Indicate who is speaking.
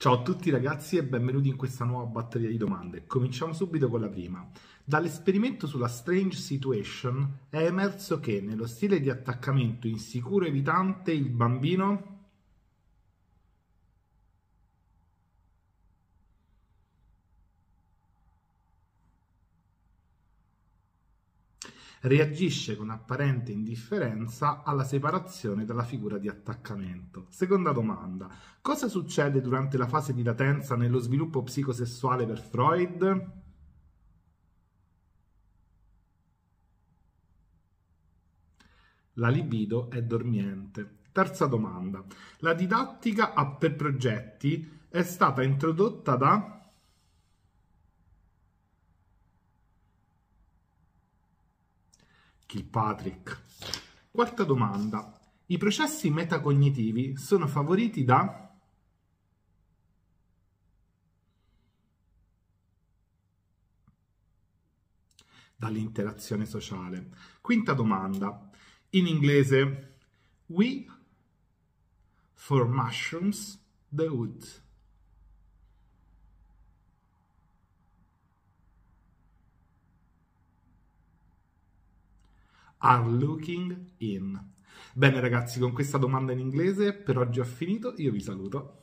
Speaker 1: Ciao a tutti ragazzi e benvenuti in questa nuova batteria di domande. Cominciamo subito con la prima. Dall'esperimento sulla Strange Situation è emerso che nello stile di attaccamento insicuro evitante il bambino reagisce con apparente indifferenza alla separazione dalla figura di attaccamento. Seconda domanda, cosa succede durante la fase di latenza nello sviluppo psicosessuale per Freud? La libido è dormiente. Terza domanda, la didattica per progetti è stata introdotta da Kilpatrick. Quarta domanda. I processi metacognitivi sono favoriti da... dall'interazione sociale. Quinta domanda. In inglese, we for mushrooms the wood. are looking in. Bene ragazzi, con questa domanda in inglese per oggi ho finito, io vi saluto.